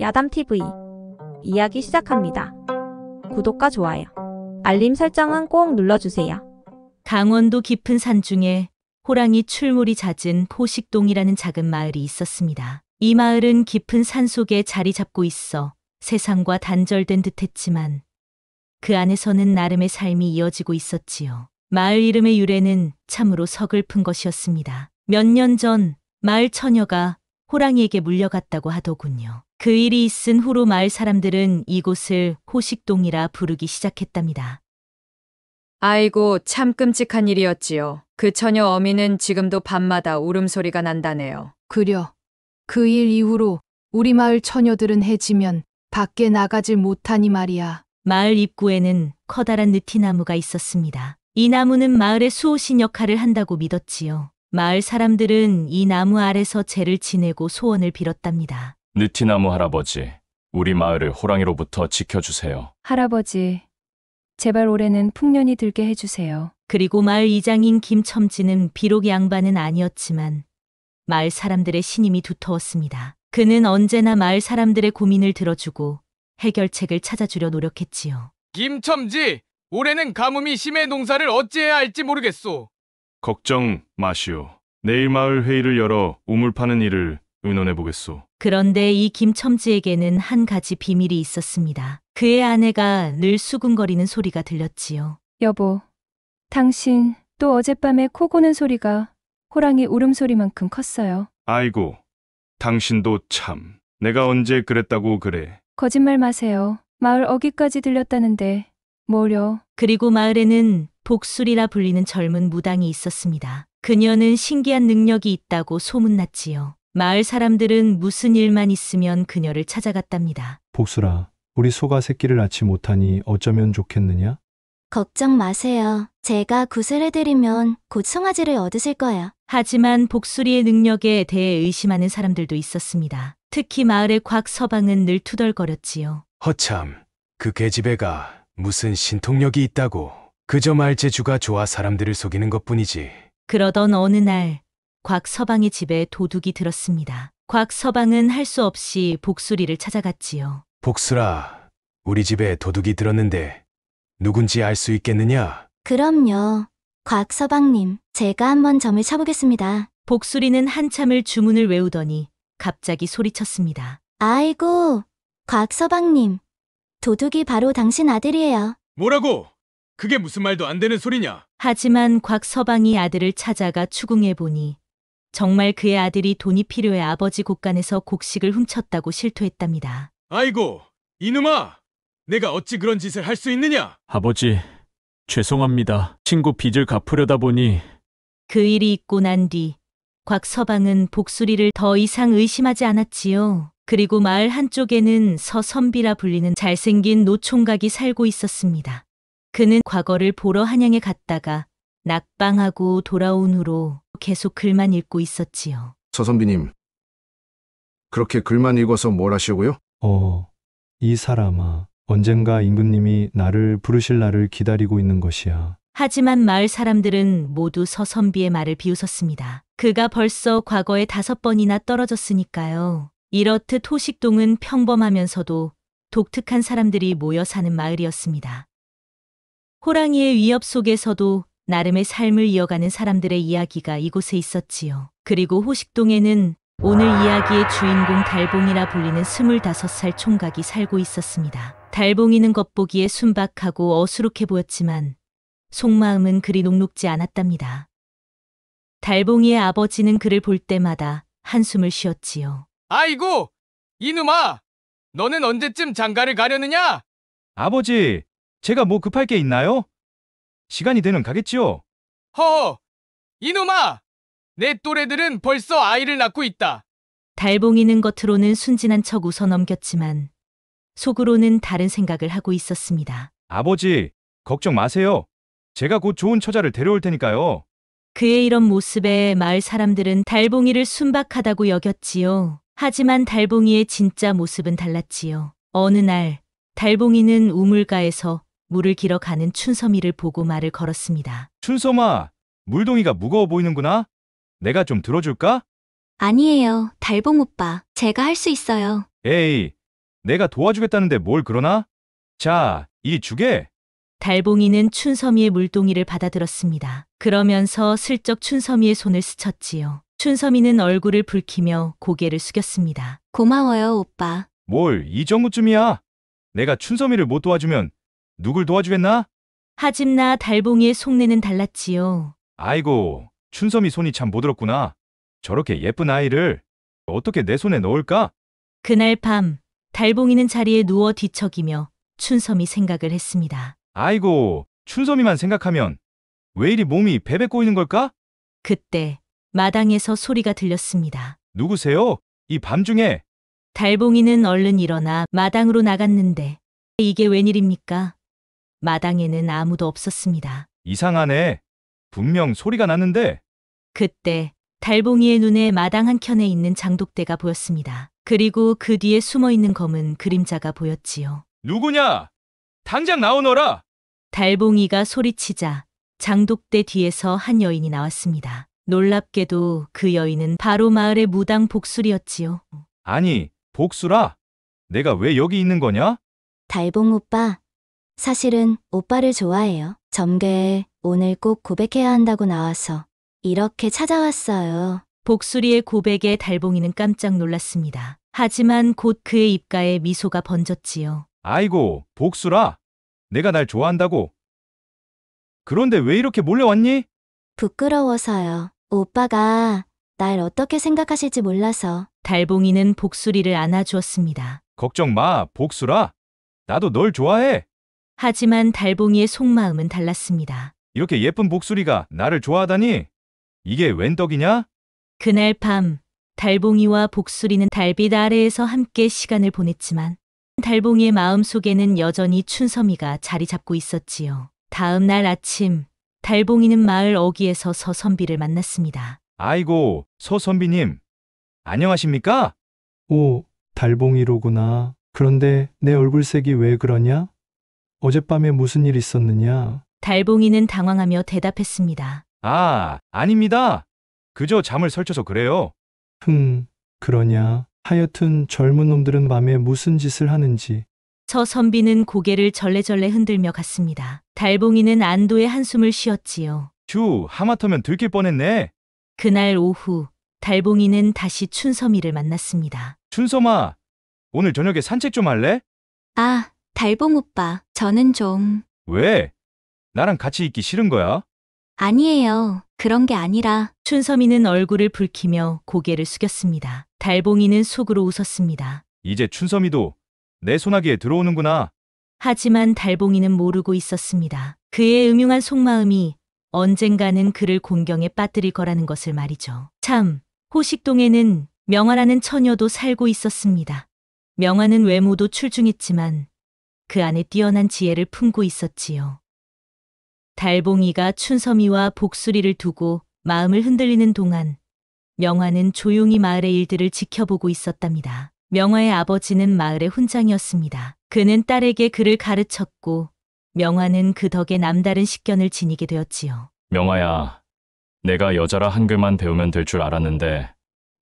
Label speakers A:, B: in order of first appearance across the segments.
A: 야담TV 이야기 시작합니다. 구독과 좋아요, 알림 설정은 꼭 눌러주세요. 강원도 깊은 산 중에 호랑이 출몰이 잦은 포식동이라는 작은 마을이 있었습니다. 이 마을은 깊은 산 속에 자리 잡고 있어 세상과 단절된 듯 했지만 그 안에서는 나름의 삶이 이어지고 있었지요. 마을 이름의 유래는 참으로 서글픈 것이었습니다. 몇 년 전 마을 처녀가 호랑이에게 물려갔다고 하더군요. 그 일이 있은 후로 마을 사람들은 이곳을 호식동이라 부르기 시작했답니다. 아이고, 참 끔찍한 일이었지요. 그 처녀 어미는 지금도 밤마다 울음소리가 난다네요.
B: 그려. 그 일 이후로 우리 마을 처녀들은
A: 해지면 밖에 나가질 못하니 말이야. 마을 입구에는 커다란 느티나무가 있었습니다. 이 나무는 마을의 수호신 역할을 한다고 믿었지요. 마을 사람들은 이 나무 아래서 재를 지내고 소원을 빌었답니다.
C: 느티나무 할아버지, 우리 마을을 호랑이로부터 지켜주세요.
A: 할아버지, 제발 올해는 풍년이 들게 해주세요. 그리고 마을 이장인 김첨지는 비록 양반은 아니었지만 마을 사람들의 신임이 두터웠습니다. 그는 언제나 마을 사람들의 고민을 들어주고 해결책을 찾아주려 노력했지요.
D: 김첨지, 올해는 가뭄이 심해 농사를 어찌해야 할지 모르겠소.
E: 걱정 마시오. 내일 마을 회의를 열어 우물 파는 일을 의논해 보겠소.
A: 그런데 이 김첨지에게는 한 가지 비밀이 있었습니다. 그의 아내가 늘수근거리는 소리가 들렸지요.
B: 여보, 당신 또 어젯밤에 코 고는 소리가 호랑이 울음소리만큼 컸어요.
E: 아이고, 당신도 참. 내가 언제
A: 그랬다고 그래.
B: 거짓말 마세요. 마을 어귀까지 들렸다는데 뭐려.
A: 그리고 마을에는 복술이라 불리는 젊은 무당이 있었습니다. 그녀는 신기한 능력이 있다고 소문났지요. 마을 사람들은 무슨 일만 있으면 그녀를 찾아갔답니다.
E: 복수라, 우리 소가 새끼를 낳지 못하니 어쩌면 좋겠느냐?
B: 걱정 마세요. 제가 구슬해드리면 곧 송아지를 얻으실 거예요.
A: 하지만 복수리의 능력에 대해 의심하는 사람들도 있었습니다. 특히 마을의 곽 서방은 늘 투덜거렸지요.
E: 허참, 그개집애가 무슨 신통력이 있다고 그저 말재주가 좋아 사람들을 속이는 것뿐이지.
A: 그러던 어느 날곽 서방의 집에 도둑이 들었습니다. 곽 서방은 할 수 없이 복수리를 찾아갔지요.
E: 복수라, 우리 집에 도둑이 들었는데 누군지 알 수 있겠느냐?
A: 그럼요. 곽 서방님, 제가 한번 점을 쳐보겠습니다. 복수리는 한참을 주문을 외우더니 갑자기 소리쳤습니다. 아이고, 곽 서방님. 도둑이 바로 당신 아들이에요. 뭐라고?
C: 그게 무슨 말도 안 되는 소리냐?
A: 하지만 곽 서방이 아들을 찾아가 추궁해 보니 정말 그의 아들이 돈이 필요해 아버지 곳간에서 곡식을 훔쳤다고 실토했답니다.
C: 아이고, 이놈아! 내가 어찌 그런 짓을 할 수 있느냐? 아버지, 죄송합니다. 친구 빚을 갚으려다 보니
A: 그 일이 있고 난 뒤 곽서방은 복수리를 더 이상 의심하지 않았지요. 그리고 마을 한쪽에는 서선비라 불리는 잘생긴 노총각이 살고 있었습니다. 그는 과거를 보러 한양에 갔다가 낙방하고 돌아온 후로 계속 글만 읽고 있었지요.
D: 서선비님, 그렇게 글만 읽어서 뭘 하시고요?
E: 어, 이 사람아, 언젠가 임금님이 나를 부르실 날을 기다리고 있는 것이야.
A: 하지만 마을 사람들은 모두 서선비의 말을 비웃었습니다. 그가 벌써 과거에 다섯 번이나 떨어졌으니까요. 이렇듯 토식동은 평범하면서도 독특한 사람들이 모여 사는 마을이었습니다. 호랑이의 위협 속에서도 나름의 삶을 이어가는 사람들의 이야기가 이곳에 있었지요. 그리고 호식동에는 오늘 이야기의 주인공 달봉이라 불리는 25살 총각이 살고 있었습니다. 달봉이는 겉보기에 순박하고 어수룩해 보였지만 속마음은 그리 녹록지 않았답니다. 달봉이의 아버지는 그를 볼 때마다 한숨을 쉬었지요.
E: 아이고, 이놈아! 너는
D: 언제쯤 장가를 가려느냐?
E: 아버지, 제가 뭐 급할 게 있나요? 시간이 되는 가겠지요.
D: 허허! 이놈아! 내 또래들은 벌써 아이를 낳고 있다.
A: 달봉이는 겉으로는 순진한 척 웃어 넘겼지만 속으로는 다른 생각을 하고 있었습니다.
E: 아버지, 걱정 마세요. 제가 곧 좋은 처자를 데려올 테니까요.
A: 그의 이런 모습에 마을 사람들은 달봉이를 순박하다고 여겼지요. 하지만 달봉이의 진짜 모습은 달랐지요. 어느 날 달봉이는 우물가에서 물을 길어 가는 춘섬이를 보고 말을 걸었습니다.
E: 춘섬아, 물동이가 무거워 보이는구나. 내가 좀 들어줄까?
B: 아니에요, 달봉 오빠. 제가 할 수 있어요.
E: 에이, 내가 도와주겠다는데 뭘 그러나? 자, 이 주게.
A: 달봉이는 춘섬이의 물동이를 받아들었습니다. 그러면서 슬쩍 춘섬이의 손을 스쳤지요. 춘섬이는 얼굴을 붉히며 고개를 숙였습니다. 고마워요, 오빠.
E: 뭘 이 정도쯤이야? 내가 춘섬이를 못 도와주면 누굴 도와주겠나?
A: 하집나 달봉이의 속내는 달랐지요.
E: 아이고, 춘섬이 손이 참 못들었구나. 저렇게 예쁜 아이를 어떻게 내 손에 넣을까?
A: 그날 밤 달봉이는 자리에 누워 뒤척이며 춘섬이 생각을 했습니다.
E: 아이고, 춘섬이만 생각하면 왜 이리 몸이 베베 꼬이는 걸까? 그때
A: 마당에서 소리가 들렸습니다.
E: 누구세요? 이 밤중에
A: 달봉이는 얼른 일어나 마당으로 나갔는데 이게 웬일입니까? 마당에는 아무도 없었습니다.
E: 이상하네. 분명 소리가 났는데
A: 그때 달봉이의 눈에 마당 한켠에 있는 장독대가 보였습니다. 그리고 그 뒤에 숨어 있는 검은 그림자가 보였지요.
E: 누구냐? 당장 나오너라.
A: 달봉이가 소리치자 장독대 뒤에서 한 여인이 나왔습니다. 놀랍게도 그 여인은 바로 마을의 무당 복술이었지요.
E: 아니, 복수라. 내가 왜 여기 있는 거냐?
A: 달봉 오빠, 사실은 오빠를 좋아해요.
B: 점괘에 오늘 꼭 고백해야 한다고 나와서 이렇게 찾아왔어요.
A: 복수리의 고백에 달봉이는 깜짝 놀랐습니다. 하지만 곧 그의 입가에 미소가 번졌지요.
E: 아이고, 복수라. 내가 날 좋아한다고. 그런데 왜 이렇게 몰래 왔니?
B: 부끄러워서요. 오빠가
A: 날 어떻게 생각하실지 몰라서. 달봉이는 복수리를 안아주었습니다.
E: 걱정 마, 복수라. 나도 널 좋아해.
A: 하지만 달봉이의 속마음은 달랐습니다.
E: 이렇게 예쁜 복소리가 나를 좋아하다니? 이게 웬 떡이냐?
A: 그날 밤 달봉이와 복수리는 달빛 아래에서 함께 시간을 보냈지만 달봉이의 마음속에는 여전히 춘섬이가 자리 잡고 있었지요. 다음 날 아침 달봉이는 마을 어귀에서 서선비를 만났습니다.
E: 아이고, 서선비님. 안녕하십니까? 오, 달봉이로구나. 그런데 내 얼굴색이 왜 그러냐? 어젯밤에 무슨 일 있었느냐?
A: 달봉이는 당황하며 대답했습니다.
E: 아, 아닙니다. 그저 잠을 설쳐서 그래요. 흠, 그러냐. 하여튼 젊은 놈들은 밤에 무슨 짓을 하는지.
A: 저 선비는 고개를 절레절레 흔들며 갔습니다. 달봉이는 안도의 한숨을 쉬었지요.
E: 주, 하마터면 들킬 뻔했네.
A: 그날 오후 달봉이는 다시 춘섬이를 만났습니다.
E: 춘섬아, 오늘 저녁에 산책 좀 할래?
A: 아, 달봉 오빠, 저는 좀
E: 왜? 나랑 같이 있기 싫은 거야?
A: 아니에요. 그런 게 아니라 춘섬이는 얼굴을 붉히며 고개를 숙였습니다. 달봉이는 속으로 웃었습니다.
E: 이제 춘섬이도 내 소나기에 들어오는구나.
A: 하지만 달봉이는 모르고 있었습니다. 그의 음흉한 속마음이 언젠가는 그를 공경에 빠뜨릴 거라는 것을 말이죠. 참, 호식동에는 명화라는 처녀도 살고 있었습니다. 명화는 외모도 출중했지만 그 안에 뛰어난 지혜를 품고 있었지요. 달봉이가 춘섬이와 복수리를 두고 마음을 흔들리는 동안 명화는 조용히 마을의 일들을 지켜보고 있었답니다. 명화의 아버지는 마을의 훈장이었습니다. 그는 딸에게 그를 가르쳤고 명화는 그 덕에 남다른 식견을 지니게 되었지요.
E: 명화야, 내가 여자라 한글만 배우면 될 줄 알았는데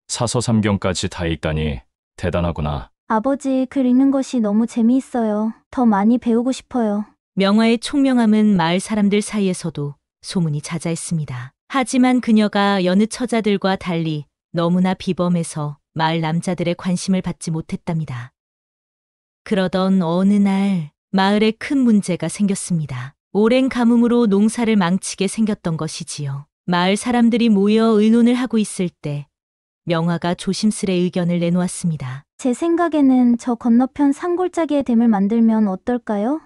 E: 사서삼경까지 다 읽다니 대단하구나.
A: 아버지
B: 글 읽는 것이 너무 재미있어요. 더 많이 배우고 싶어요.
A: 명화의 총명함은 마을 사람들 사이에서도 소문이 자자했습니다. 하지만 그녀가 여느 처자들과 달리 너무나 비범해서 마을 남자들의 관심을 받지 못했답니다. 그러던 어느 날 마을에 큰 문제가 생겼습니다. 오랜 가뭄으로 농사를 망치게 생겼던 것이지요. 마을 사람들이 모여 의논을 하고 있을 때 명화가 조심스레 의견을 내놓았습니다.
B: 제 생각에는 저 건너편 산골짜기에 댐을 만들면 어떨까요?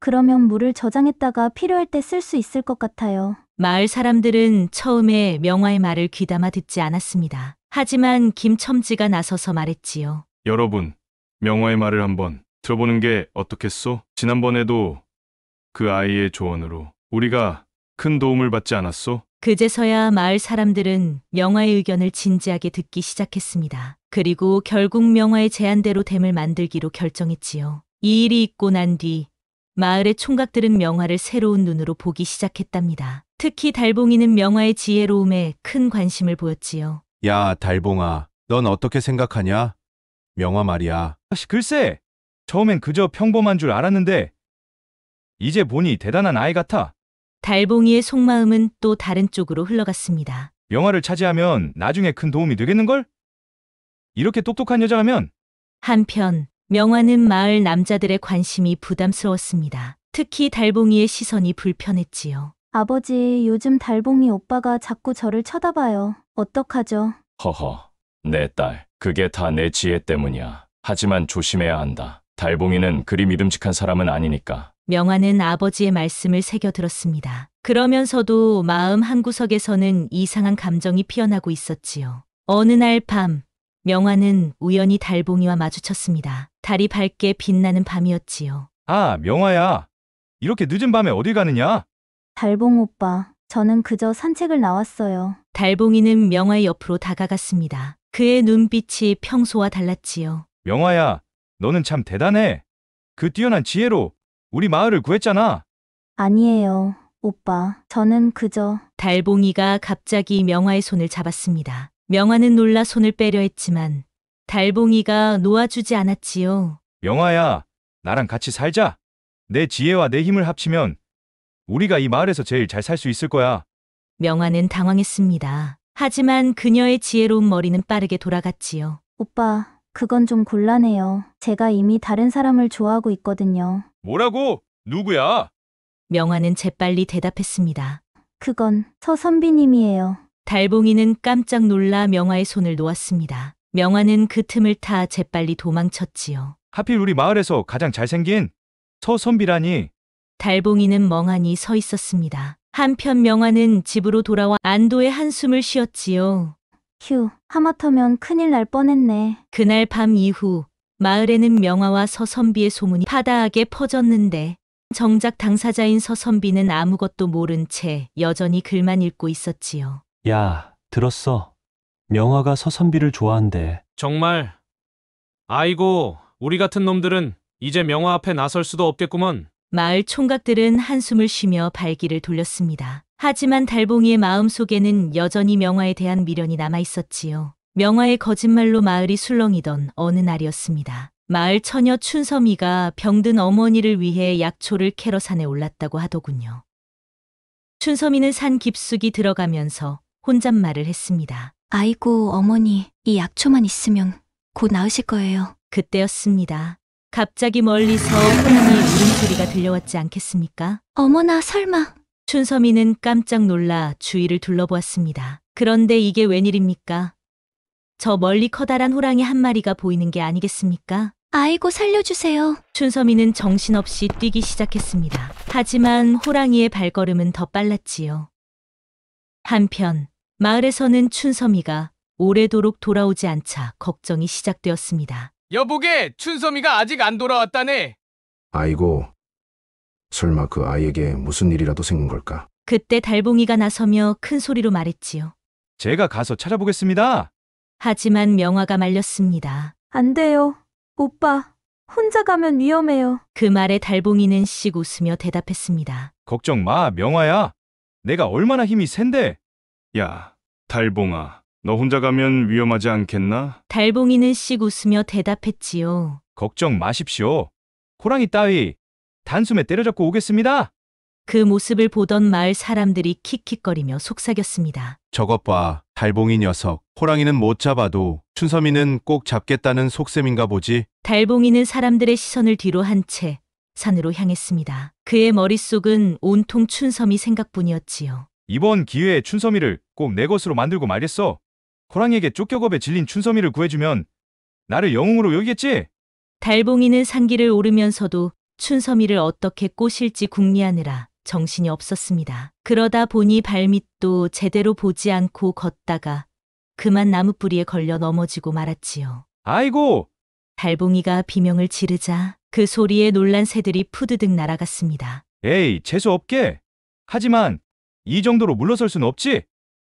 B: 그러면 물을 저장했다가
A: 필요할 때 쓸 수 있을 것 같아요. 마을 사람들은 처음에 명화의 말을 귀담아 듣지 않았습니다. 하지만 김첨지가 나서서 말했지요.
E: 여러분, 명화의 말을 한번 들어보는 게 어떻겠소? 지난번에도 그 아이의 조언으로 우리가 큰 도움을 받지 않았소?
A: 그제서야 마을 사람들은 명화의 의견을 진지하게 듣기 시작했습니다. 그리고 결국 명화의 제안대로 댐을 만들기로 결정했지요. 이 일이 있고 난 뒤 마을의 총각들은 명화를 새로운 눈으로 보기 시작했답니다. 특히 달봉이는 명화의 지혜로움에 큰 관심을 보였지요.
E: 야, 달봉아. 넌 어떻게 생각하냐? 명화 말이야. 글쎄. 처음엔 그저 평범한 줄 알았는데 이제 보니 대단한 아이 같아.
A: 달봉이의 속마음은 또 다른 쪽으로 흘러갔습니다.
E: 명화를 차지하면 나중에 큰 도움이 되겠는걸? 이렇게 똑똑한 여자라면
A: 한편 명화는 마을 남자들의 관심이 부담스러웠습니다. 특히 달봉이의 시선이 불편했지요.
B: 아버지, 요즘 달봉이 오빠가 자꾸 저를 쳐다봐요.
A: 어떡하죠?
E: 허허, 내 딸, 그게 다 내 지혜 때문이야. 하지만 조심해야 한다. 달봉이는 그리 믿음직한 사람은 아니니까.
A: 명화는 아버지의 말씀을 새겨들었습니다. 그러면서도 마음 한구석에서는 이상한 감정이 피어나고 있었지요. 어느 날 밤, 명화는 우연히 달봉이와 마주쳤습니다. 달이 밝게 빛나는 밤이었지요.
E: 아, 명화야. 이렇게 늦은 밤에 어디 가느냐?
A: 달봉 오빠, 저는 그저 산책을 나왔어요. 달봉이는 명화의 옆으로 다가갔습니다. 그의 눈빛이 평소와 달랐지요.
E: 명화야, 너는 참 대단해. 그 뛰어난 지혜로 우리 마을을 구했잖아.
A: 아니에요, 오빠. 저는 그저 달봉이가 갑자기 명화의 손을 잡았습니다. 명화는 놀라 손을 빼려 했지만 달봉이가 놓아주지 않았지요.
E: 명화야, 나랑 같이 살자. 내 지혜와 내 힘을 합치면 우리가 이 마을에서 제일 잘 살 수 있을 거야.
A: 명화는 당황했습니다. 하지만 그녀의 지혜로운 머리는 빠르게 돌아갔지요. 오빠,
B: 그건 좀 곤란해요. 제가 이미 다른 사람을 좋아하고 있거든요.
A: 뭐라고? 누구야? 명화는 재빨리 대답했습니다.
B: 그건 서선비님이에요.
A: 달봉이는 깜짝 놀라 명화의 손을 놓았습니다. 명화는 그 틈을 타 재빨리 도망쳤지요.
E: 하필 우리 마을에서 가장 잘생긴 서선비라니
A: 달봉이는 멍하니 서 있었습니다. 한편 명화는 집으로 돌아와 안도의 한숨을 쉬었지요. 휴, 하마터면 큰일 날 뻔했네. 그날 밤 이후 마을에는 명화와 서선비의 소문이 파다하게 퍼졌는데 정작 당사자인 서선비는 아무것도 모른 채 여전히 글만 읽고 있었지요.
C: 야, 들었어. 명화가 서선비를 좋아한대. 정말. 아이고, 우리 같은 놈들은 이제 명화 앞에 나설 수도 없겠구먼.
A: 마을 총각들은 한숨을 쉬며 발길을 돌렸습니다. 하지만 달봉이의 마음속에는 여전히 명화에 대한 미련이 남아있었지요. 명화의 거짓말로 마을이 술렁이던 어느 날이었습니다. 마을 처녀 춘섬이가 병든 어머니를 위해 약초를 캐러 산에 올랐다고 하더군요. 춘섬이는 산 깊숙이 들어가면서 혼잣말을 했습니다. 아이고, 어머니, 이 약초만 있으면 곧 나으실 거예요. 그때였습니다. 갑자기 멀리서 호남이 울음소리가 들려왔지 않겠습니까? 어머나, 설마. 춘섬이는 깜짝 놀라 주위를 둘러보았습니다. 그런데 이게 웬일입니까? 저 멀리 커다란 호랑이 한 마리가 보이는 게 아니겠습니까? 아이고, 살려주세요. 춘섬이는 정신없이 뛰기 시작했습니다. 하지만 호랑이의 발걸음은 더 빨랐지요. 한편 마을에서는 춘섬이가 오래도록 돌아오지 않자 걱정이 시작되었습니다.
D: 여보게, 춘섬이가 아직 안 돌아왔다네.
E: 아이고, 설마 그 아이에게 무슨 일이라도 생긴 걸까?
A: 그때 달봉이가 나서며 큰 소리로 말했지요.
E: 제가 가서 찾아보겠습니다.
A: 하지만 명화가 말렸습니다. 안 돼요. 오빠, 혼자 가면 위험해요. 그 말에 달봉이는 씩 웃으며 대답했습니다.
E: 걱정 마, 명화야. 내가 얼마나 힘이 센데. 야, 달봉아, 너 혼자 가면 위험하지 않겠나?
A: 달봉이는 씩 웃으며 대답했지요.
E: 걱정 마십시오. 호랑이 따위 단숨에 때려잡고 오겠습니다.
A: 그 모습을 보던 마을 사람들이 킥킥거리며 속삭였습니다.
E: 저것 봐, 달봉이 녀석. 호랑이는 못 잡아도 춘섬이는 꼭 잡겠다는 속셈인가 보지.
A: 달봉이는 사람들의 시선을 뒤로 한 채 산으로 향했습니다. 그의 머릿속은 온통 춘섬이 생각뿐이었지요.
E: 이번 기회에 춘섬이를 꼭 내 것으로 만들고 말겠어. 호랑이에게 쫓겨겁에 질린 춘섬이를 구해주면 나를 영웅으로 여기겠지?
A: 달봉이는 산길을 오르면서도 춘섬이를 어떻게 꼬실지 궁리하느라 정신이 없었습니다. 그러다 보니 발밑도 제대로 보지 않고 걷다가 그만 나무뿌리에 걸려 넘어지고 말았지요. 아이고! 달봉이가 비명을 지르자 그 소리에 놀란 새들이 푸드득 날아갔습니다.
E: 에이, 재수 없게! 하지만 이 정도로 물러설 순 없지.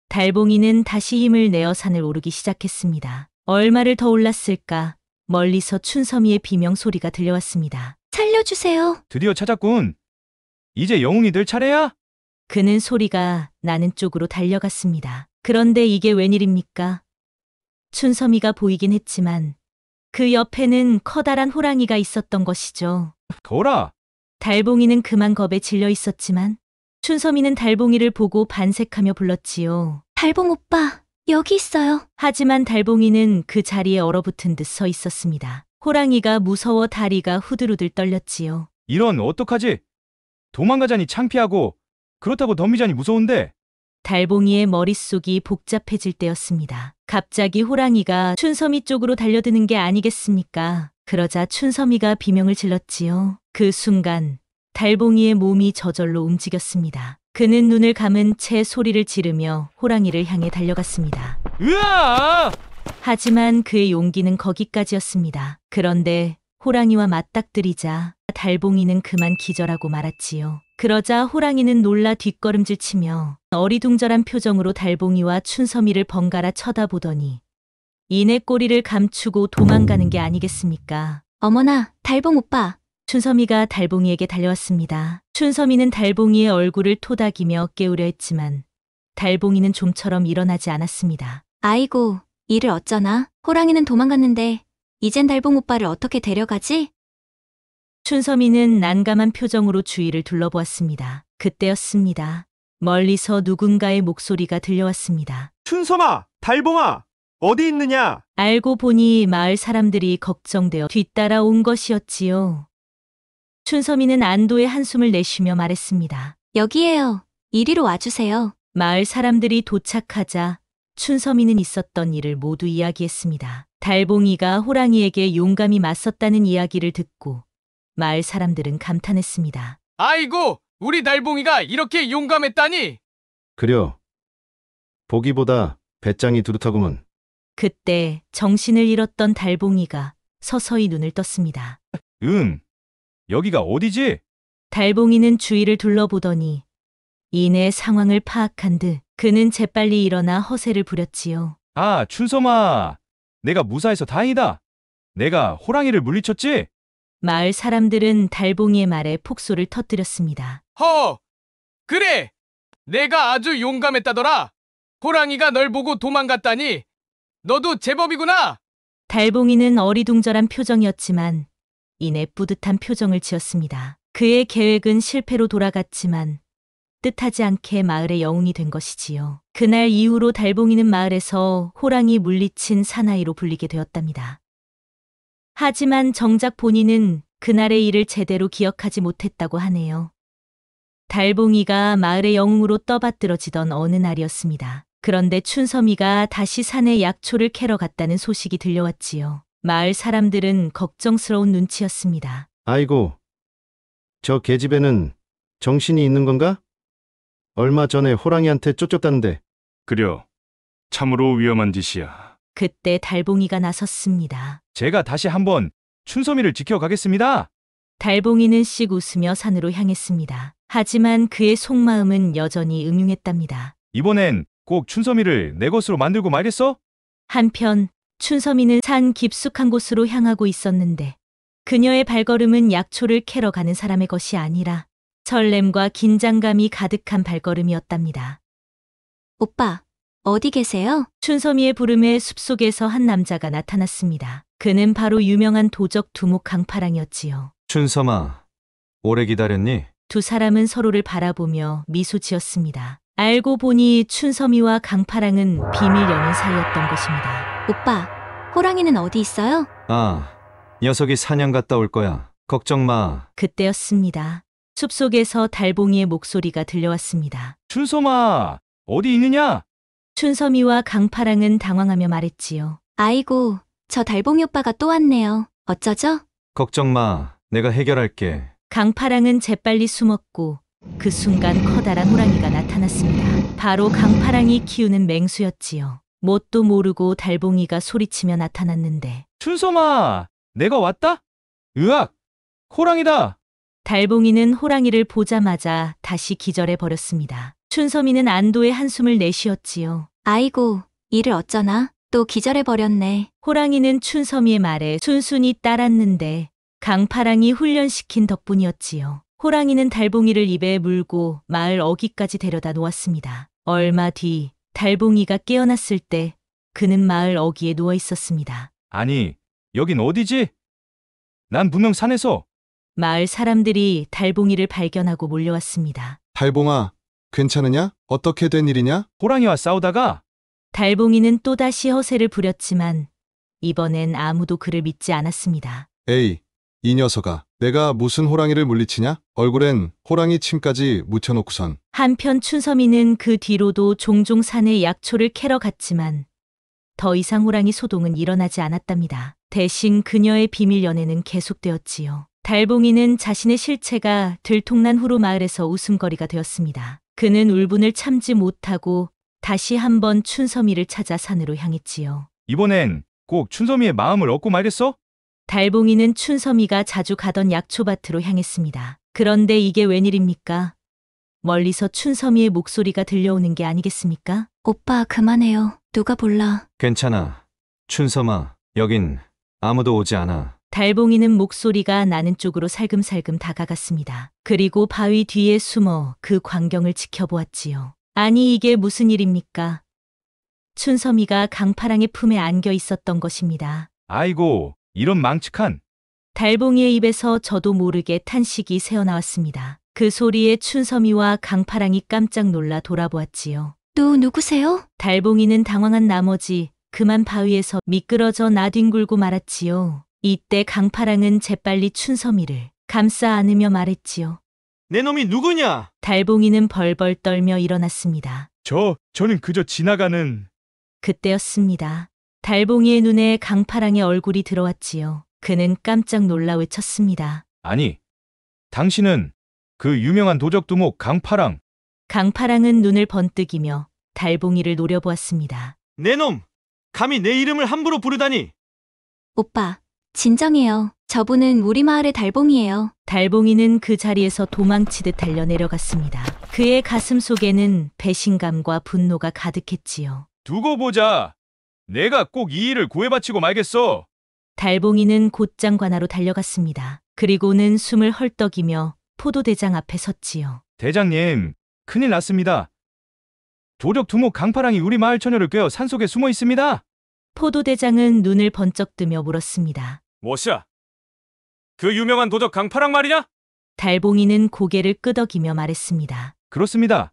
A: 달봉이는 다시 힘을 내어 산을 오르기 시작했습니다. 얼마를 더 올랐을까? 멀리서 춘섬이의 비명 소리가 들려왔습니다. 살려주세요.
E: 드디어 찾았군. 이제 영웅이들
A: 차례야. 그는 소리가 나는 쪽으로 달려갔습니다. 그런데 이게 웬일입니까? 춘섬이가 보이긴 했지만 그 옆에는 커다란 호랑이가 있었던 것이죠. 거라. 달봉이는 그만 겁에 질려 있었지만 춘섬이는 달봉이를 보고 반색하며 불렀지요. 달봉 오빠, 여기 있어요. 하지만 달봉이는 그 자리에 얼어붙은 듯 서 있었습니다. 호랑이가 무서워 다리가 후들후들 떨렸지요.
E: 이런 어떡하지? 도망가자니 창피하고
A: 그렇다고 덤비자니 무서운데 달봉이의 머릿속이 복잡해질 때였습니다. 갑자기 호랑이가 춘섬이 쪽으로 달려드는 게 아니겠습니까? 그러자 춘섬이가 비명을 질렀지요. 그 순간 달봉이의 몸이 저절로 움직였습니다. 그는 눈을 감은 채 소리를 지르며 호랑이를 향해 달려갔습니다. 으아! 하지만 그의 용기는 거기까지였습니다. 그런데 호랑이와 맞닥뜨리자 달봉이는 그만 기절하고 말았지요. 그러자 호랑이는 놀라 뒷걸음질 치며 어리둥절한 표정으로 달봉이와 춘섬이를 번갈아 쳐다보더니 이내 꼬리를 감추고 도망가는 게 아니겠습니까? 어머나, 달봉 오빠. 춘섬이가 달봉이에게 달려왔습니다. 춘섬이는 달봉이의 얼굴을 토닥이며 깨우려 했지만 달봉이는 좀처럼 일어나지 않았습니다.
B: 아이고, 일을 어쩌나? 호랑이는 도망갔는데 이젠 달봉 오빠를 어떻게
A: 데려가지? 춘섬이는 난감한 표정으로 주위를 둘러보았습니다. 그때였습니다. 멀리서 누군가의 목소리가 들려왔습니다. 춘섬아, 달봉아, 어디 있느냐? 알고 보니 마을 사람들이 걱정되어 뒤따라온 것이었지요. 춘섬이는 안도의 한숨을 내쉬며 말했습니다. 여기에요. 이리로 와주세요. 마을 사람들이 도착하자 춘섬이는 있었던 일을 모두 이야기했습니다. 달봉이가 호랑이에게 용감히 맞섰다는 이야기를 듣고 마을 사람들은 감탄했습니다.
D: 아이고, 우리 달봉이가 이렇게 용감했다니!
F: 그려. 보기보다 배짱이
E: 두릇하구먼.
A: 그때 정신을 잃었던 달봉이가 서서히 눈을 떴습니다.
E: 응, 여기가 어디지?
A: 달봉이는 주위를 둘러보더니 이내 상황을 파악한 듯 그는 재빨리 일어나 허세를 부렸지요.
E: 아, 춘섬아. 내가 무사해서 다행이다. 내가 호랑이를 물리쳤지?
A: 마을 사람들은 달봉이의 말에 폭소를 터뜨렸습니다.
D: 허! 그래! 내가 아주 용감했다더라! 호랑이가 널 보고 도망갔다니! 너도 제법이구나!
A: 달봉이는 어리둥절한 표정이었지만 이내 뿌듯한 표정을 지었습니다. 그의 계획은 실패로 돌아갔지만 뜻하지 않게 마을의 영웅이 된 것이지요. 그날 이후로 달봉이는 마을에서 호랑이 물리친 사나이로 불리게 되었답니다. 하지만 정작 본인은 그날의 일을 제대로 기억하지 못했다고 하네요. 달봉이가 마을의 영웅으로 떠받들어지던 어느 날이었습니다. 그런데 춘섬이가 다시 산에 약초를 캐러 갔다는 소식이 들려왔지요. 마을 사람들은 걱정스러운 눈치였습니다.
F: 아이고, 저 계집애는 정신이 있는 건가?
E: 얼마 전에 호랑이한테 쫓겼다는데. 그려. 참으로 위험한 짓이야.
A: 그때 달봉이가 나섰습니다.
E: 제가 다시 한번
A: 춘섬이를 지켜가겠습니다. 달봉이는 씩 웃으며 산으로 향했습니다. 하지만 그의 속마음은 여전히 음흉했답니다.
E: 이번엔 꼭 춘섬이를 내 것으로 만들고
A: 말겠어? 한편 춘섬이는 산 깊숙한 곳으로 향하고 있었는데 그녀의 발걸음은 약초를 캐러 가는 사람의 것이 아니라 설렘과 긴장감이 가득한 발걸음이었답니다. 오빠, 어디 계세요? 춘섬이의 부름에 숲속에서 한 남자가 나타났습니다. 그는 바로 유명한 도적 두목 강파랑이었지요.
F: 춘섬아, 오래 기다렸니?
A: 두 사람은 서로를 바라보며 미소 지었습니다. 알고 보니 춘섬이와 강파랑은 비밀 연인 사이였던 것입니다. 오빠, 호랑이는 어디 있어요?
F: 아, 녀석이 사냥 갔다 올 거야. 걱정 마.
A: 그때였습니다. 숲속에서 달봉이의 목소리가 들려왔습니다. 춘섬아, 어디 있느냐? 춘섬이와 강파랑은 당황하며 말했지요. 아이고, 저 달봉이 오빠가 또 왔네요. 어쩌죠?
F: 걱정 마. 내가 해결할게.
A: 강파랑은 재빨리 숨었고 그 순간 커다란 호랑이가 나타났습니다. 바로 강파랑이 키우는 맹수였지요. 뭣도 모르고 달봉이가 소리치며 나타났는데
E: 춘솜아, 내가 왔다? 으악!
A: 호랑이다! 달봉이는 호랑이를 보자마자 다시 기절해 버렸습니다. 춘섬이는 안도의 한숨을 내쉬었지요. 아이고, 이를 어쩌나? 또 기절해버렸네. 호랑이는 춘섬이의 말에 순순히 따랐는데 강파랑이 훈련시킨 덕분이었지요. 호랑이는 달봉이를 입에 물고 마을 어귀까지 데려다 놓았습니다. 얼마 뒤 달봉이가 깨어났을 때 그는 마을 어귀에 누워 있었습니다.
E: 아니, 여긴 어디지?
A: 난 분명 산에서 마을 사람들이 달봉이를 발견하고 몰려왔습니다.
E: 달봉아, 괜찮으냐? 어떻게 된 일이냐? 호랑이와 싸우다가
A: 달봉이는 또다시 허세를 부렸지만 이번엔 아무도 그를 믿지 않았습니다.
E: 에이, 이 녀석아, 내가 무슨 호랑이를 물리치냐? 얼굴엔 호랑이 침까지 묻혀놓고선
A: 한편 춘섬이는 그 뒤로도 종종 산에 약초를 캐러 갔지만 더 이상 호랑이 소동은 일어나지 않았답니다. 대신 그녀의 비밀 연애는 계속되었지요. 달봉이는 자신의 실체가 들통난 후로 마을에서 웃음거리가 되었습니다. 그는 울분을 참지 못하고 다시 한번 춘섬이를 찾아 산으로 향했지요.
E: 이번엔 꼭 춘섬이의 마음을 얻고 말겠어?
A: 달봉이는 춘섬이가 자주 가던 약초밭으로 향했습니다. 그런데 이게 웬일입니까? 멀리서 춘섬이의 목소리가 들려오는 게 아니겠습니까? 오빠 그만해요. 누가 몰라.
F: 괜찮아. 춘섬아, 여긴 아무도 오지 않아.
A: 달봉이는 목소리가 나는 쪽으로 살금살금 다가갔습니다. 그리고 바위 뒤에 숨어 그 광경을 지켜보았지요. 아니 이게 무슨 일입니까? 춘섬이가 강파랑의 품에 안겨 있었던 것입니다.
E: 아이고, 이런 망측한
A: 달봉이의 입에서 저도 모르게 탄식이 새어나왔습니다. 그 소리에 춘섬이와 강파랑이 깜짝 놀라 돌아보았지요. 또 누구세요? 달봉이는 당황한 나머지 그만 바위에서 미끄러져 나뒹굴고 말았지요. 이때 강파랑은 재빨리 춘섬이를 감싸 안으며 말했지요. 내 놈이 누구냐? 달봉이는 벌벌 떨며 일어났습니다. 저, 저는 그저 지나가는 그때였습니다. 달봉이의 눈에 강파랑의 얼굴이 들어왔지요. 그는 깜짝 놀라 외쳤습니다.
E: 아니, 당신은 그 유명한 도적두목 강파랑
A: 강파랑은 눈을 번뜩이며 달봉이를 노려보았습니다. 내놈!
C: 감히 내 이름을 함부로 부르다니!
A: 오빠, 진정해요. 저분은 우리 마을의 달봉이에요. 달봉이는 그 자리에서 도망치듯 달려내려갔습니다. 그의 가슴 속에는 배신감과 분노가 가득했지요.
E: 두고 보자. 내가 꼭 이 일을 구해바치고 말겠어.
A: 달봉이는 곧장 관하로 달려갔습니다. 그리고는 숨을 헐떡이며 포도대장 앞에 섰지요.
E: 대장님, 큰일 났습니다. 도적 두목 강파랑이 우리 마을 처녀를 꿰어 산속에 숨어
A: 있습니다. 포도대장은 눈을 번쩍 뜨며 물었습니다.
E: 뭐시야?
C: 그 유명한 도적 강파랑 말이냐?
A: 달봉이는 고개를 끄덕이며 말했습니다. 그렇습니다.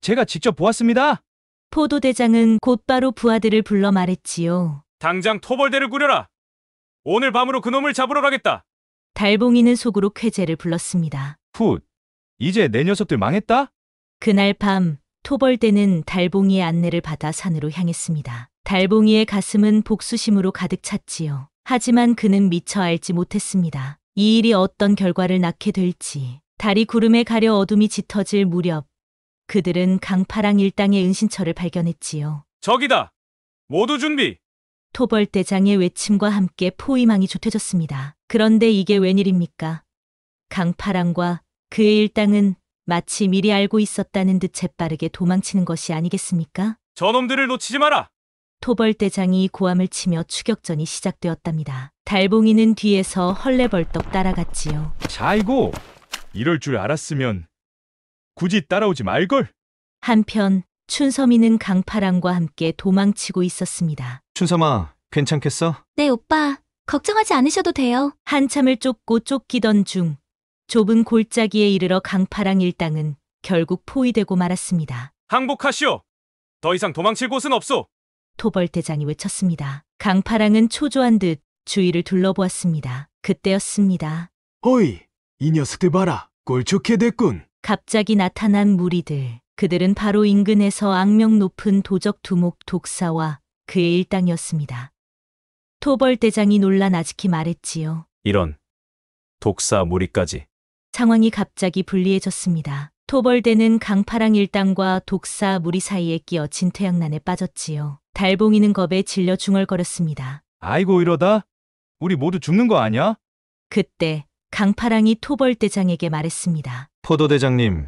A: 제가 직접 보았습니다. 포도대장은 곧바로 부하들을 불러 말했지요.
C: 당장 토벌대를 꾸려라. 오늘 밤으로 그놈을 잡으러 가겠다.
A: 달봉이는 속으로 쾌재를 불렀습니다. 훗.
E: 이제 내 녀석들 망했다?
A: 그날 밤 토벌대는 달봉이의 안내를 받아 산으로 향했습니다. 달봉이의 가슴은 복수심으로 가득 찼지요. 하지만 그는 미처 알지 못했습니다. 이 일이 어떤 결과를 낳게 될지. 달이 구름에 가려 어둠이 짙어질 무렵 그들은 강파랑 일당의 은신처를 발견했지요.
C: 저기다! 모두 준비!
A: 토벌대장의 외침과 함께 포위망이 좁혀졌습니다. 그런데 이게 웬일입니까? 강파랑과 그의 일당은 마치 미리 알고 있었다는 듯 재빠르게 도망치는 것이 아니겠습니까?
C: 저놈들을 놓치지 마라!
A: 토벌대장이 고함을 치며 추격전이 시작되었답니다. 달봉이는 뒤에서 헐레벌떡 따라갔지요.
E: 자, 이고 이럴 줄 알았으면 굳이 따라오지 말걸.
A: 한편 춘섬이는 강파랑과 함께 도망치고 있었습니다.
F: 춘삼아, 괜찮겠어?
A: 네, 오빠. 걱정하지 않으셔도 돼요. 한참을 쫓고 쫓기던 중 좁은 골짜기에 이르러 강파랑 일당은 결국 포위되고 말았습니다.
C: 항복하시오. 더 이상 도망칠 곳은 없소.
A: 토벌대장이 외쳤습니다. 강파랑은 초조한 듯 주위를 둘러보았습니다. 그때였습니다.
C: 어이, 이 녀석들 봐라. 꼴 좋게 됐군.
A: 갑자기 나타난 무리들. 그들은 바로 인근에서 악명 높은 도적 두목 독사와 그의 일당이었습니다. 토벌 대장이 놀라 나직히 말했지요.
C: 이런 독사 무리까지
A: 상황이 갑자기 불리해졌습니다. 토벌대는 강파랑 일당과 독사 무리 사이에 끼어진 태양난에 빠졌지요. 달봉이는 겁에 질려 중얼거렸습니다.
E: 아이고 이러다 우리 모두 죽는 거 아니야?
A: 그때 강파랑이 토벌대장에게 말했습니다.
E: 포도대장님,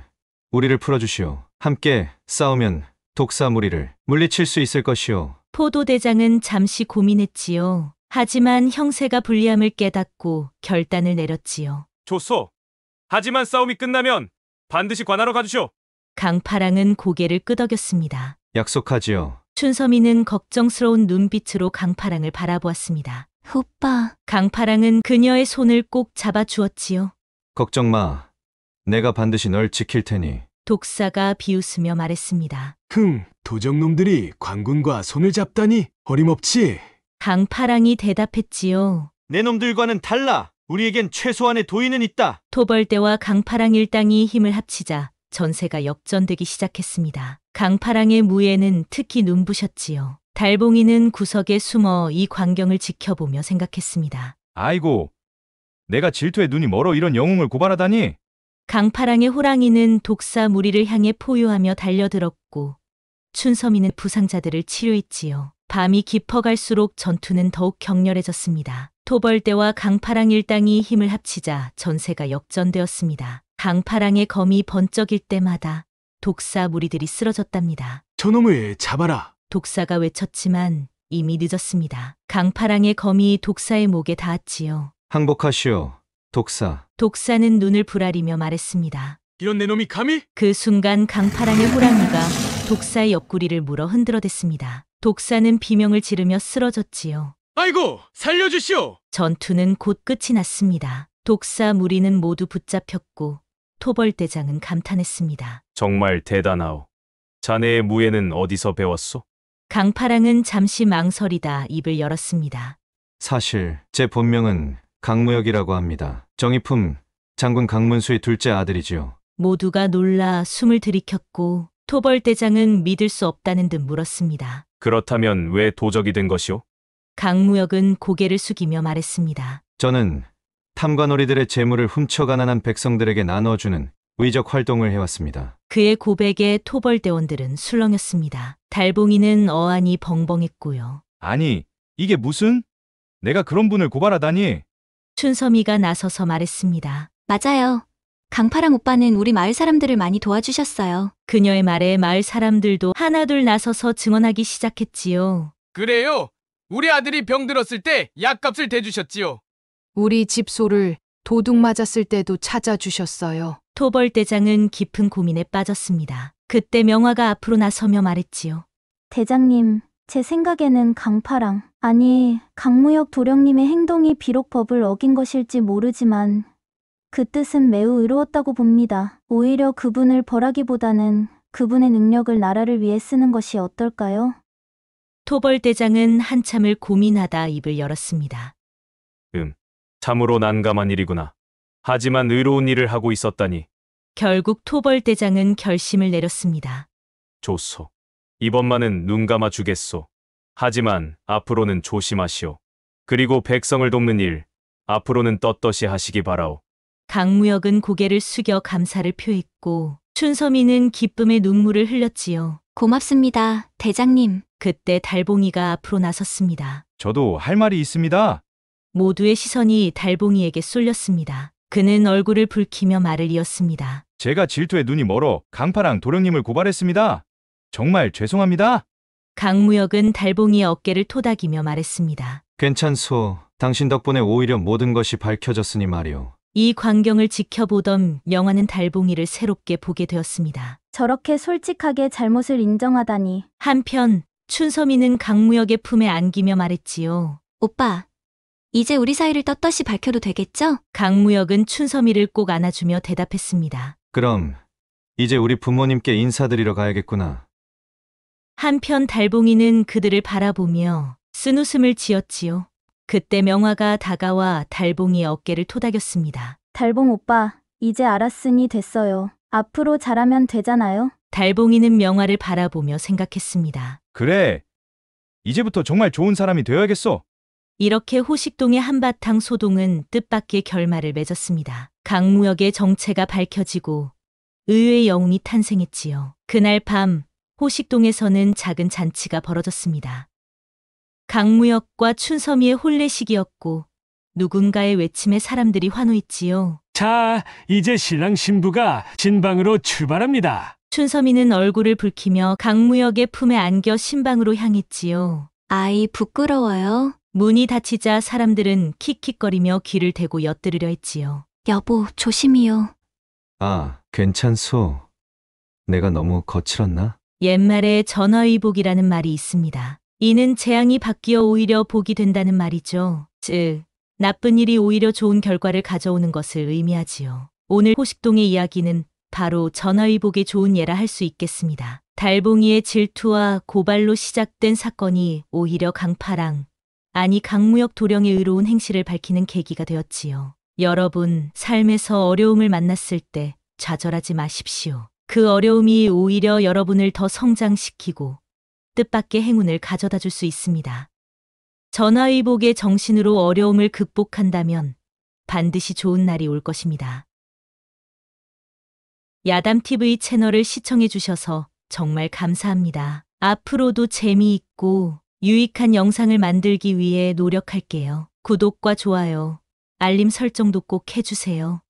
F: 우리를 풀어주시오. 함께 싸우면 독사 무리를 물리칠 수 있을 것이오.
A: 포도대장은 잠시 고민했지요. 하지만 형세가 불리함을 깨닫고 결단을 내렸지요.
C: 좋소. 하지만 싸움이 끝나면 반드시 관하러 가주시오.
A: 강파랑은 고개를 끄덕였습니다.
F: 약속하지요.
A: 춘섬이는 걱정스러운 눈빛으로 강파랑을 바라보았습니다. 오빠, 강파랑은 그녀의 손을 꼭 잡아 주었지요.
F: 걱정 마. 내가 반드시 널 지킬 테니.
A: 독사가 비웃으며 말했습니다.
F: 흥, 도적놈들이 관군과 손을 잡다니
E: 어림없지.
A: 강파랑이 대답했지요.
E: 내 놈들과는 달라. 우리에겐 최소한의 도인은 있다.
A: 토벌대와 강파랑 일당이 힘을 합치자 전세가 역전되기 시작했습니다. 강파랑의 무예는 특히 눈부셨지요. 달봉이는 구석에 숨어 이 광경을 지켜보며 생각했습니다.
E: 아이고, 내가 질투에 눈이 멀어 이런 영웅을 고발하다니.
A: 강파랑의 호랑이는 독사 무리를 향해 포효하며 달려들었고 춘섬이는 부상자들을 치료했지요. 밤이 깊어갈수록 전투는 더욱 격렬해졌습니다. 토벌대와 강파랑 일당이 힘을 합치자 전세가 역전되었습니다. 강파랑의 검이 번쩍일 때마다 독사 무리들이 쓰러졌답니다.
F: 저놈을 잡아라.
A: 독사가 외쳤지만 이미 늦었습니다. 강파랑의 검이 독사의 목에 닿았지요.
F: 항복하시오, 독사.
A: 독사는 눈을 부라리며 말했습니다. 이런 내놈이 감히? 그 순간 강파랑의 호랑이가 독사의 옆구리를 물어 흔들어댔습니다. 독사는 비명을 지르며 쓰러졌지요. 아이고, 살려주시오. 전투는 곧 끝이 났습니다. 독사 무리는 모두 붙잡혔고 토벌대장은 감탄했습니다.
C: 정말 대단하오. 자네의 무예는 어디서 배웠소?
A: 강파랑은 잠시 망설이다 입을 열었습니다.
F: 사실 제 본명은 강무혁이라고 합니다. 정이품 장군 강문수의 둘째 아들이지요.
A: 모두가 놀라 숨을 들이켰고 토벌대장은 믿을 수 없다는 듯 물었습니다.
F: 그렇다면 왜 도적이 된 것이오?
A: 강무혁은 고개를 숙이며 말했습니다.
F: 저는 탐관오리들의 재물을 훔쳐 가난한 백성들에게 나눠주는 의적 활동을 해왔습니다.
A: 그의 고백에 토벌대원들은 술렁였습니다. 달봉이는 어안이 벙벙했고요.
E: 아니, 이게 무슨? 내가 그런 분을 고발하다니.
A: 춘섬이가 나서서 말했습니다. 맞아요. 강파랑 오빠는 우리 마을 사람들을 많이 도와주셨어요. 그녀의 말에 마을 사람들도 하나둘 나서서 증언하기 시작했지요.
D: 그래요? 우리 아들이 병들었을 때 약값을 대주셨지요.
A: 우리 집 소를 도둑 맞았을 때도 찾아주셨어요. 토벌 대장은 깊은 고민에 빠졌습니다. 그때 명화가 앞으로 나서며 말했지요.
B: 대장님, 제 생각에는 강파랑, 아니, 강무역 도령님의 행동이 비록 법을 어긴 것일지 모르지만, 그 뜻은 매우 의로웠다고 봅니다. 오히려 그분을 벌하기보다는 그분의 능력을 나라를 위해 쓰는 것이 어떨까요?
A: 토벌 대장은 한참을 고민하다 입을 열었습니다.
C: 음, 참으로 난감한 일이구나. 하지만 의로운 일을 하고 있었다니.
A: 결국 토벌대장은 결심을 내렸습니다.
C: 좋소. 이번만은 눈 감아 주겠소. 하지만 앞으로는 조심하시오. 그리고 백성을 돕는 일, 앞으로는 떳떳이 하시기 바라오.
A: 강무역은 고개를 숙여 감사를 표했고 춘섬이는 기쁨의 눈물을 흘렸지요. 고맙습니다, 대장님. 그때 달봉이가 앞으로 나섰습니다.
E: 저도 할 말이 있습니다.
A: 모두의 시선이 달봉이에게 쏠렸습니다. 그는 얼굴을 붉히며 말을 이었습니다.
E: 제가 질투에 눈이 멀어 강파랑 도령님을 고발했습니다. 정말 죄송합니다.
A: 강무역은 달봉이의 어깨를 토닥이며 말했습니다.
E: 괜찮소. 당신 덕분에 오히려 모든 것이 밝혀졌으니
F: 말이오.
A: 이 광경을 지켜보던 영화는 달봉이를 새롭게 보게 되었습니다.
B: 저렇게 솔직하게 잘못을 인정하다니. 한편 춘섬이는 강무역의
A: 품에 안기며 말했지요. 오빠, 이제 우리 사이를 떳떳이 밝혀도 되겠죠? 강무역은 춘섬이를 꼭 안아주며 대답했습니다.
F: 그럼 이제 우리 부모님께 인사드리러 가야겠구나.
A: 한편 달봉이는 그들을 바라보며 쓴웃음을 지었지요. 그때 명화가 다가와 달봉이 어깨를 토닥였습니다.
B: 달봉 오빠, 이제 알았으니 됐어요. 앞으로 잘하면
A: 되잖아요. 달봉이는 명화를 바라보며 생각했습니다.
E: 그래. 이제부터 정말 좋은 사람이 되어야겠어.
A: 이렇게 호식동의 한바탕 소동은 뜻밖의 결말을 맺었습니다. 강무역의 정체가 밝혀지고 의외의 영웅이 탄생했지요. 그날 밤 호식동에서는 작은 잔치가 벌어졌습니다. 강무역과 춘섬이의 혼례식이었고 누군가의 외침에 사람들이 환호했지요.
C: 자, 이제 신랑 신부가 진방으로 출발합니다.
A: 춘섬이는 얼굴을 붉히며 강무역의 품에 안겨 신방으로 향했지요. 아이 부끄러워요. 문이 닫히자 사람들은 킥킥거리며 귀를 대고 엿들으려 했지요. 여보, 조심히요.
F: 아, 괜찮소. 내가 너무 거칠었나?
A: 옛말에 전화위복이라는 말이 있습니다. 이는 재앙이 바뀌어 오히려 복이 된다는 말이죠. 즉, 나쁜 일이 오히려 좋은 결과를 가져오는 것을 의미하지요. 오늘 호식동의 이야기는 바로 전화위복의 좋은 예라 할 수 있겠습니다. 달봉이의 질투와 고발로 시작된 사건이 오히려 강파랑 아니 강무역 도령의 의로운 행실을 밝히는 계기가 되었지요. 여러분, 삶에서 어려움을 만났을 때 좌절하지 마십시오. 그 어려움이 오히려 여러분을 더 성장시키고 뜻밖의 행운을 가져다 줄 수 있습니다. 전화위복의 정신으로 어려움을 극복한다면 반드시 좋은 날이 올 것입니다. 야담TV 채널을 시청해 주셔서 정말 감사합니다. 앞으로도 재미있고 유익한 영상을 만들기 위해 노력할게요. 구독과 좋아요, 알림 설정도 꼭 해주세요.